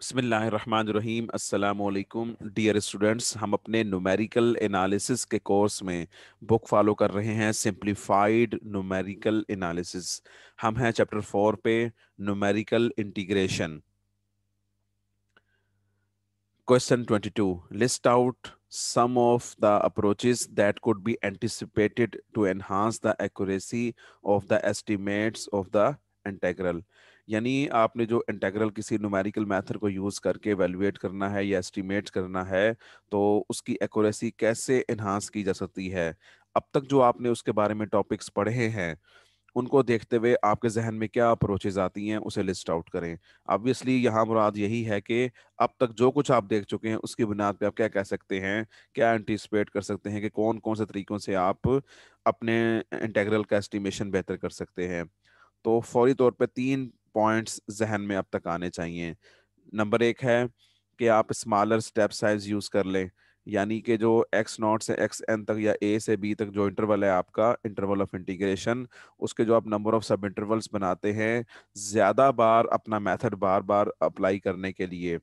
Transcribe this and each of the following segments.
बसमीम अल्लाम dear students हम अपने नूमेरिकल एनालिसिस के कोर्स में बुक फॉलो कर रहे हैं सिंप्लीफाइड नूमेरिकल एनालिसिस हम हैं चैप्टर फोर पे numerical integration question twenty two list out some of the approaches that could be anticipated to enhance the accuracy of the estimates of the integral यानी आपने जो integral किसी न्यूमेरिकल मेथड को use करके evaluate करना है या एस्टिमेट करना है तो उसकी एक्यूरेसी कैसे इन्हांस की जा सकती है अब तक जो आपने उसके बारे में टॉपिक्स पढ़े हैं उनको देखते हुए आपके जहन में क्या अप्रोचेज आती हैं उसे लिस्ट आउट करें ऑब्वियसली यहाँ मुराद यही है कि अब तक जो कुछ आप देख चुके हैं उसकी बुनियाद पे आप क्या कह सकते हैं क्या एंटिसपेट कर सकते हैं कि कौन कौन से तरीकों से आप अपने इंटेग्रल का एस्टिमेशन बेहतर कर सकते हैं तो फौरी तौर पर तीन पॉइंट्स जहन में अब तक आने चाहिए नंबर एक है कि आप स्मॉलर स्टेप साइज यूज़ कर लें यानी कि जो एक्स नॉट से एक्स एन तक या ए से बी तक जो इंटरवल है आपका इंटरवल ऑफ इंटीग्रेशन उसके जो आप नंबर ऑफ सब इंटरवल्स बनाते हैं ज़्यादा बार अपना मेथड बार बार अप्लाई करने के लिए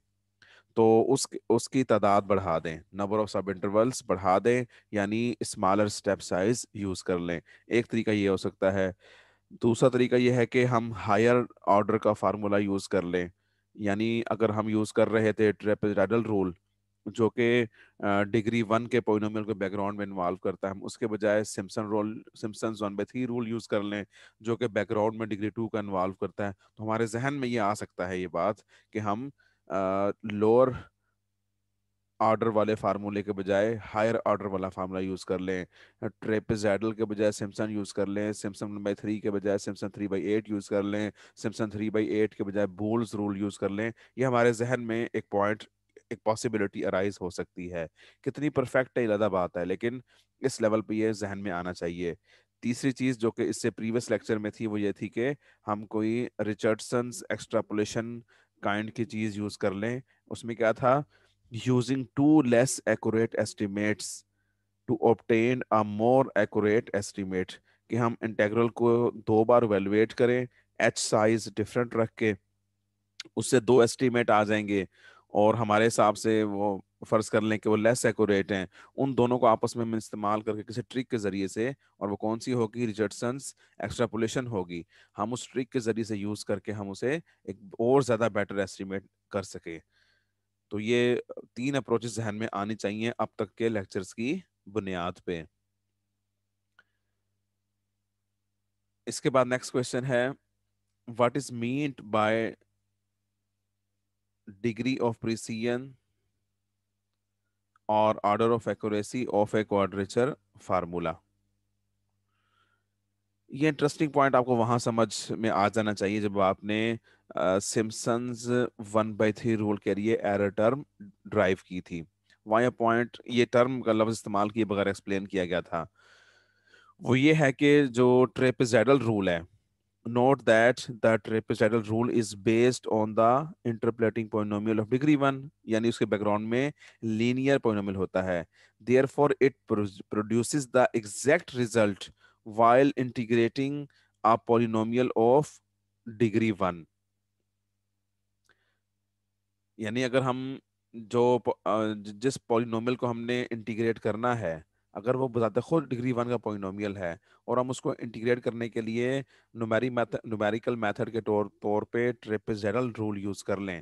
तो उस उसकी तादाद बढ़ा दें नंबर ऑफ सब इंटरवल्स बढ़ा दें यानी स्मॉलर स्टेप साइज यूज़ कर लें एक तरीका ये हो सकता है दूसरा तरीका ये है कि हम हायर ऑर्डर का फार्मूला यूज़ कर लें यानी अगर हम यूज़ कर रहे थे ट्रेपल रूल जो कि डिग्री वन के पोइनोमियल को बैकग्राउंड में इन्वॉल्व करता है हम उसके बजाय Simpson rule Simpson one by three rule use कर लें जो कि बैकग्राउंड में डिग्री टू का इन्वॉल्व करता है तो हमारे जहन में ये आ सकता है ये बात कि हम लोअर ऑर्डर वाले फार्मूले के बजाय हायर ऑर्डर वाला फार्मूला यूज़ कर लें ट्रेपेडल के बजाय सैमसंग यूज़ कर लें सिम्सन बाई थ्री के बजाय Simpson three by eight use कर लें सैमसंग थ्री बाई एट के बजाय बोल्स रूल यूज़ कर लें ये हमारे जहन में एक पॉइंट एक पॉसिबिलिटी अराइज हो सकती है कितनी परफेक्ट है अलग बात है लेकिन इस लेवल पर यह जहन में आना चाहिए तीसरी चीज़ जो कि इससे प्रीवियस लेक्चर में थी वो ये थी कि हम कोई रिचर्डसन एक्स्ट्रापोलेशन काइंड की चीज़ यूज़ कर लें उसमें क्या था using two less accurate estimates to obtain a more accurate estimate कि हम इंटेग्रल को दो बार वैल्यूएट करें एच साइज डिफरेंट रख के उससे दो एस्टिमेट आ जाएंगे और हमारे हिसाब से वो फर्ज कर लें कि वो लेस एक्यूरेट हैं उन दोनों को आपस में इस्तेमाल करके किसी ट्रिक के ज़रिए से और वो कौन सी होगी रिचर्डसन्स एक्स्ट्रापोलेशन होगी हम उस ट्रिक के ज़रिए से यूज़ करके हम उसे एक और ज़्यादा बेटर एस्टिमेट कर सकें तो ये तीन अप्रोचेस जहन में आनी चाहिए अब तक के लेक्चर्स की बुनियाद पे इसके बाद नेक्स्ट क्वेश्चन है what is meant by degree of precision और order of accuracy of a quadrature formula ये इंटरेस्टिंग पॉइंट आपको वहां समझ में आ जाना चाहिए जब आपने Simpson's one by three rule के लिए एरर टर्म ड्राइव की थी वाई पॉइंट ये टर्म का लफ्ज इस्तेमाल किए बगैर एक्सप्लेन किया गया था वो ये है कि जो ट्रेपजेडल रूल है note that the trapezoidal rule is based on the interpolating polynomial of degree one यानी उसके बैकग्राउंड में लीनियर पोइनोमियल होता है therefore it produce the exact result while integrating a polynomial of degree one यानी अगर हम जो जिस पॉलिनोमियल को हमने इंटीग्रेट करना है अगर वो बताते खुद डिग्री वन का पॉलिनोमियल है और हम उसको इंटीग्रेट करने के लिए नुमेरी नुमेरिकल मैथड के तौर तौर पे ट्रेपेजेडल रूल यूज़ कर लें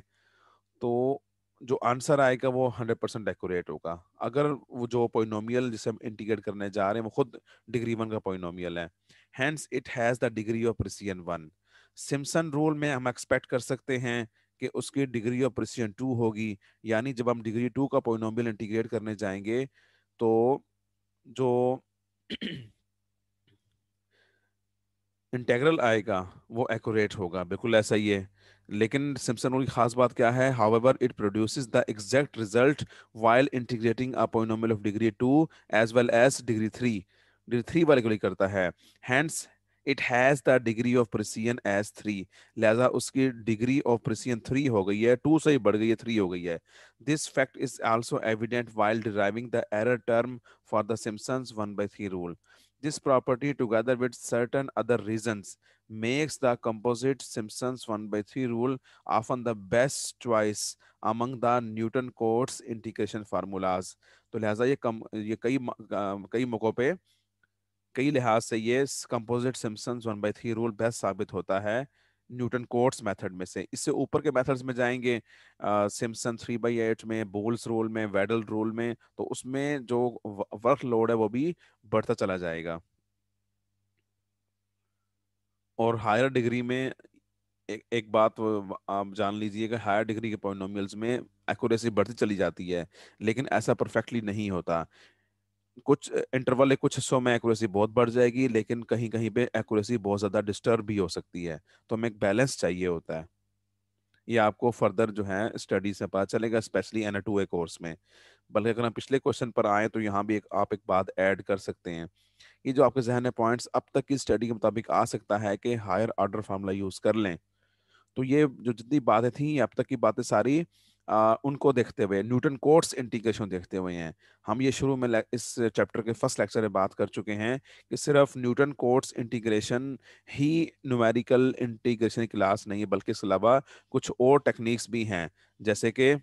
तो जो आंसर आएगा वो हंड्रेड परसेंट एकट होगा अगर वो जो पोइनोमियल जिसे हम इंटीग्रेट करने जा रहे हैं वो खुद डिग्री वन का पोइनोमियल है hence it has the degree of precision one Simpson rule में हम एक्सपेक्ट कर सकते हैं कि उसकी डिग्री ऑफ प्रिसीजन टू होगी यानी जब हम डिग्री टू का पोइनोमियल इंटीग्रेट करने जाएंगे तो जो इंटेग्रल आएगा वो एक्यूरेट होगा बिल्कुल ऐसा ही है लेकिन सिम्पसन की खास बात क्या है however it produce the exact result while integrating a polynomial of degree two as well as degree three degree three वाले को करता है hence it has the degree of precision as three लिहाजा उसकी डिग्री ऑफ प्रिसियन थ्री हो गई है to से ही बढ़ गई है थ्री हो गई है this fact is also evident while deriving the error term for the Simpson one by three rule this property together with certain other reason makes the composite Simpson's one by three rule of on the best choice among the Newton Cotes integration formulas तो लिहाजा ये कम ये कई कई मौकों पर कई लिहाज से ये composite Simpson one by three rule best साबित होता है न्यूटन कोट्स मेथड में से इससे ऊपर के मेथड्स में जाएंगे सिम्सन थ्री बाई एट में बोल्स रूल में वेडल रूल में तो उसमें जो वर्क लोड है वो भी बढ़ता चला जाएगा और हायर डिग्री में एक, एक बात आप जान लीजिए कि हायर डिग्री के पॉइनोमियल्स में एक्यूरेसी बढ़ती चली जाती है लेकिन ऐसा परफेक्टली नहीं होता कुछ इंटरवल के कुछ हिस्सों में एक्यूरेसी बहुत बढ़ जाएगी लेकिन कहीं कहीं पे एक्यूरेसी बहुत ज़्यादा डिस्टर्ब भी हो सकती है तो हमें एक बैलेंस चाहिए होता है ये आपको फर्दर जो है स्टडी से पता चलेगा specially to A course में बल्कि अगर हम पिछले क्वेश्चन पर आए तो यहाँ भी एक आप एक बात ऐड कर सकते हैं ये जो आपके जहन पॉइंट्स अब तक की स्टडी के मुताबिक आ सकता है कि हायर ऑर्डर फार्मूला यूज़ कर लें तो ये जो जितनी बातें थी अब तक की बातें सारी आ, उनको देखते हुए न्यूटन कोट्स इंटीग्रेशन देखते हुए हैं हम ये शुरू में इस चैप्टर के फर्स्ट लेक्चर में बात कर चुके हैं कि सिर्फ न्यूटन कोट्स इंटीग्रेशन ही न्यूमेरिकल इंटीग्रेशन क्लास नहीं है बल्कि इसके अलावा कुछ और टेक्निक्स भी हैं जैसे कि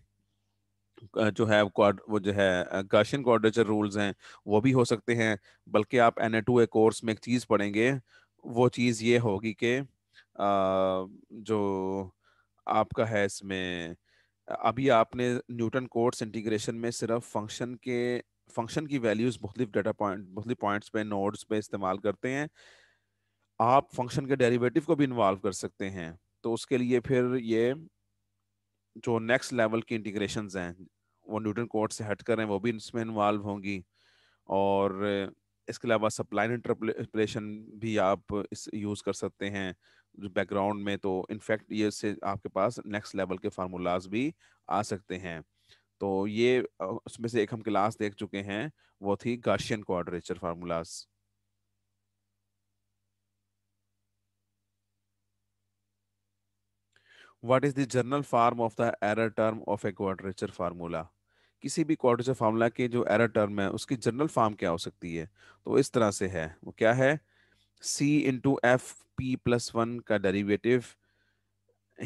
जो है वो जो है गर्शन क्वाड्रेचर रूल्स हैं वो भी हो सकते हैं बल्कि आप N A to A course में एक चीज़ पढ़ेंगे वो चीज़ ये होगी कि जो आपका है इसमें अभी आपने न्यूटन कोट्स इंटीग्रेशन में सिर्फ फंक्शन के फंक्शन की वैल्यूज मुख्तलिफ डाटा पॉइंट मुख्तलिफ पॉइंट्स पे नोड्स पे इस्तेमाल करते हैं आप फंक्शन के डेरिवेटिव को भी इन्वॉल्व कर सकते हैं तो उसके लिए फिर ये जो नेक्स्ट लेवल की इंटीग्रेशन हैं वो न्यूटन कोर्ट से हट करें वो भी इसमें इन्वॉल्व होंगी और इसके अलावा सप्लाइन इंटरप्रेशन भी आप इस यूज़ कर सकते हैं बैकग्राउंड में तो इनफैक्ट ये से आपके पास नेक्स्ट लेवल के फार्मूलाज भी आ सकते हैं तो ये उसमें से एक हम क्लास देख चुके हैं वो थी Gaussian quadrature formulas What is the general form of the error term of a quadrature formula? किसी भी क्वार्टर फार्मूला के जो एरर टर्म है उसकी जनरल फार्म क्या हो सकती है तो इस तरह से है वो क्या है C into F P plus one का derivative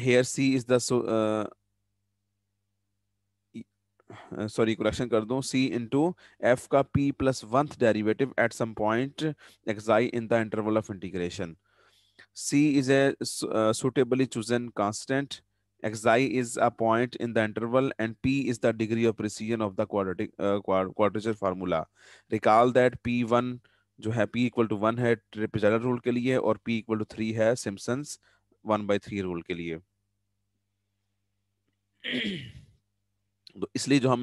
here C is the sorry correction कर दूं सी इंटू एफ का P plus one derivative at some point xi in the interval of integration C is a suitably chosen constant xi is a point in the interval and p is the degree of precision of the quadratic uh, quadrature formula recall that p1 jo hai p equal to 1 hai trapezoidal rule ke liye aur p equal to 3 hai simpsons 1 by 3 rule ke liye तो इसलिए जो हम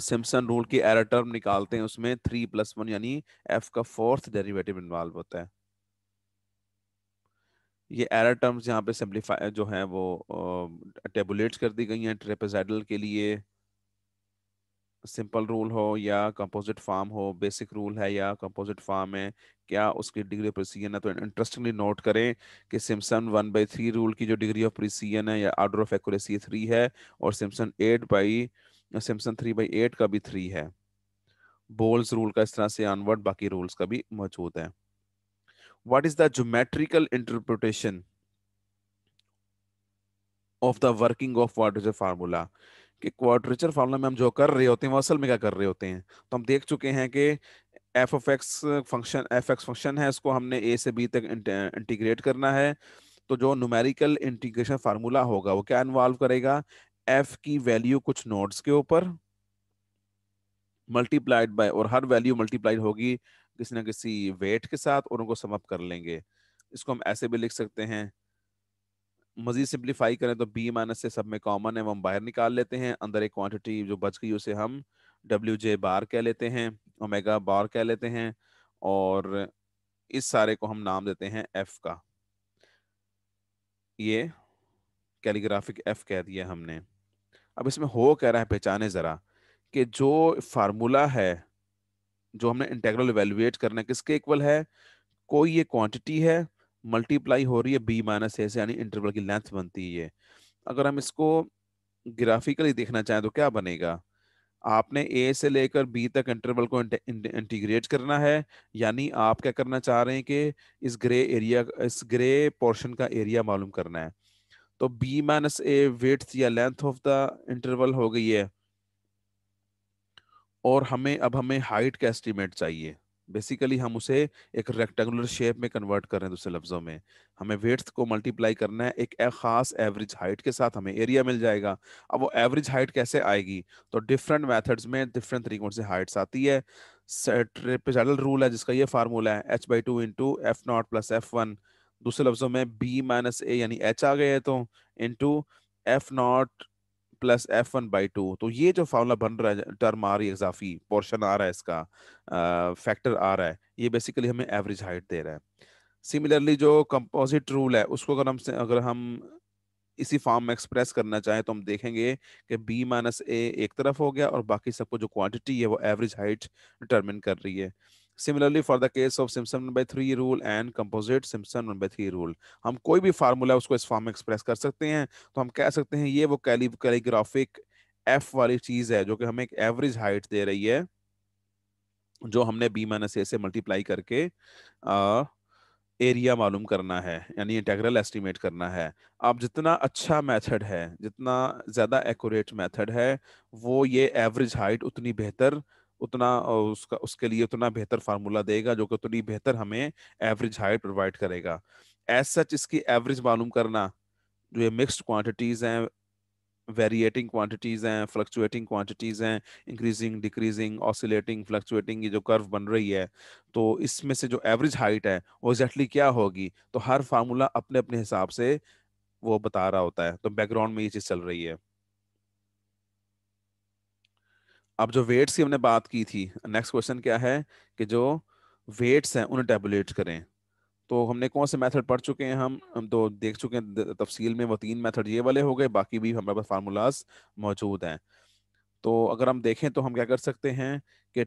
Simpson rule के error term निकालते हैं उसमें three plus one यानी F का फोर्थ डेरिवेटिव इन्वॉल्व होता है ये एरर टर्म्स यहाँ पे सिंप्लीफाई जो है वो टेबुलेट्स कर दी गई हैं ट्रेपेजाइडल के लिए सिंपल रूल हो या कंपोजिट फॉर्म हो बेसिक रूल है या कंपोजिट फॉर्म है क्या उसकी डिग्री ऑफ प्रिसीजन है तो इंटरेस्टिंगली नोट करें कि Simpson one by three rule की जो डिग्री ऑफ प्रिसीजन है या आर्डर ऑफ एक्यूरेसी थ्री है और Simpson eight by Simpson three by eight का भी थ्री है बोल्स रूल का इस तरह से अनवर्ड बाकी रूल्स का भी मौजूद है what is the geometrical interpretation of the working of quadrature formula कि क्वाड्रेचर फार्मूला में हम जो कर रहे होते हैं वो असल में क्या कर रहे होते हैं तो हम देख चुके हैं कि F of X function F X function है इसको हमने ए से बी तक इंटीग्रेट करना है तो जो न्यूमेरिकल इंटीग्रेशन फार्मूला होगा वो क्या इन्वॉल्व करेगा एफ की वैल्यू कुछ नोड्स के ऊपर मल्टीप्लाइड बाय और हर वैल्यू मल्टीप्लाइड होगी किसी ना किसी वेट के साथ और उनको समअप कर लेंगे इसको हम ऐसे भी लिख सकते हैं मजीद सिंप्लीफाई करें तो बी माइनस से सब में कॉमन है वो हम बाहर निकाल लेते हैं अंदर एक क्वांटिटी जो बच गई उसे हम डब्ल्यू जे बार कह लेते हैं ओमेगा बार कह लेते हैं और इस सारे को हम नाम देते हैं एफ का ये कैलीग्राफिक एफ कह दिया हमने अब इसमें हो कह रहा है पहचाने ज़रा कि जो फार्मूला है जो हमने इंटेग्रल इवेलुएट करना है किसके इक्वल है कोई ये क्वांटिटी है मल्टीप्लाई हो रही है बी माइनस ए से यानी इंटरवल की लेंथ बनती है अगर हम इसको ग्राफिकली देखना चाहें तो क्या बनेगा आपने ए से लेकर बी तक इंटरवल को इंटीग्रेट करना है यानी आप क्या करना चाह रहे हैं कि इस ग्रे एरिया इस ग्रे पोर्शन का एरिया मालूम करना है तो बी माइनस ए वेट्स या लेंथ ऑफ द इंटरवल हो गई है और हमें अब हमें हाइट का एस्टिमेट चाहिए बेसिकली हम उसे एक रेक्टेंगुलर शेप में कन्वर्ट कर रहे हैं दूसरे लफ्जों में हमें वेट्स को मल्टीप्लाई करना है एक खास एवरेज हाइट के साथ हमें एरिया मिल जाएगा अब वो एवरेज हाइट कैसे आएगी तो डिफरेंट मेथड्स में डिफरेंट तरीकों से हाइट्स आती है ट्रिपेजाइडल रूल है जिसका ये फार्मूला है H by two into F not plus F one दूसरे लफ्जों में बी माइनस ए यानी एच आ गए तो into F not plus F one by two तो ये जो फार्मूला बन रहा है टर्म आ रही है इजाफी पोर्शन आ रहा है इसका फैक्टर आ रहा है ये बेसिकली हमें एवरेज हाइट दे रहा है सिमिलरली जो कंपोजिट रूल है उसको अगर हम अगर हम इसी फॉर्म में एक्सप्रेस करना चाहें तो हम देखेंगे कि बी माइनस ए एक तरफ हो गया और बाकी सबको जो क्वांटिटी है वो एवरेज हाइट डिटर्मिन कर रही है similarly for the case of Simpson one by three rule and composite Simpson one by three rule हम कोई भी फार्मूला उसको इस फॉर्म में एक्सप्रेस कर सकते हैं तो हम कह सकते हैं ये वो कैली कैलीग्राफिक एफ वाली चीज है जो कि हमें एक एवरेज हाइट दे रही है जो हमने बी माइनस ए से मल्टीप्लाई करके आ, एरिया मालूम करना है यानी इंटेग्रल एस्टिमेट करना है अब जितना अच्छा मेथड है जितना ज़्यादा एक्यूरेट मेथड है वो ये एवरेज हाइट उतनी बेहतर उतना उसका उसके लिए उतना बेहतर फार्मूला देगा जो कि उतनी बेहतर हमें एवरेज हाइट प्रोवाइड करेगा एज सच इसकी एवरेज मालूम करना जो ये मिक्सड क्वान्टिटीज हैं वेरिएटिंग क्वान्टिटीज़ हैं फ्लक्चुएटिंग क्वान्टिटीज़ हैं इंक्रीजिंग डिक्रीजिंग ऑसिलेटिंग फ्लक्चुएटिंग ये जो कर्व बन रही है तो इसमें से जो एवरेज हाइट है वो एग्जैक्टली क्या होगी तो हर फार्मूला अपने अपने हिसाब से वो बता रहा होता है तो बैकग्राउंड में ये चीज़ चल रही है अब जो वेट्स की हमने बात की थी नेक्स्ट क्वेश्चन क्या है कि जो वेट्स हैं उन्हें टेबुलेट करें तो हमने कौन से मेथड पढ़ चुके हैं हम हम तो देख चुके हैं तफसील में वो तीन मेथड ये वाले हो गए बाकी भी हमारे पास फार्मूलाज मौजूद हैं तो अगर हम देखें तो हम क्या कर सकते हैं कि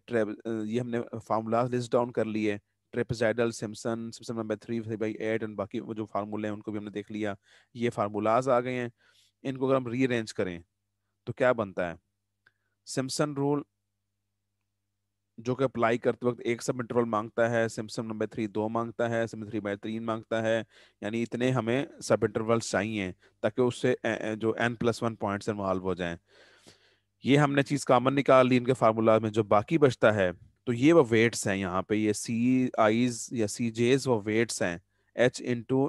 ये हमने फार्मूलाज लिस्ट डाउन कर लिए trapezoidal Simpson Simpson number three by eight and बाकी जो फार्मूले हैं उनको भी हमने देख लिया ये फार्मूलाज आ गए हैं इनको अगर हम रीअरेंज करें तो क्या बनता है सिम्सन रूल जो कि अप्लाई करते वक्त एक सब इंटरवल मांगता है सिम्सन नंबर थ्री दो मांगता है सिम्सन थ्री बाई तीन मांगता है यानी इतने हमें सब इंटरवल्स चाहिए ताकि उससे जो N plus one point involve हो जाए ये हमने चीज़ कॉमन निकाल ली इनके फार्मूला में जो बाकी बचता है तो ये वो वेट्स हैं यहाँ पे ये सी आईज या सी जेज वो वेट्स हैं H into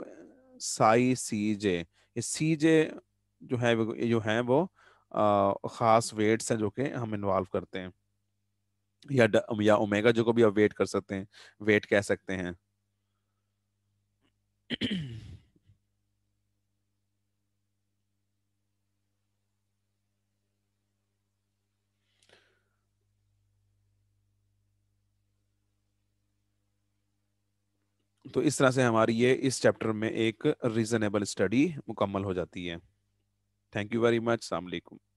psi C J ये सी जे जो है जो है वो ख़ास वेट्स हैं जो कि हम इन्वॉल्व करते हैं या द, या ओमेगा जो को भी आप वेट कर सकते हैं वेट कह सकते हैं तो इस तरह से हमारी ये इस चैप्टर में एक रीजनेबल स्टडी मुकम्मल हो जाती है Thank you very much. Assalamu alaikum.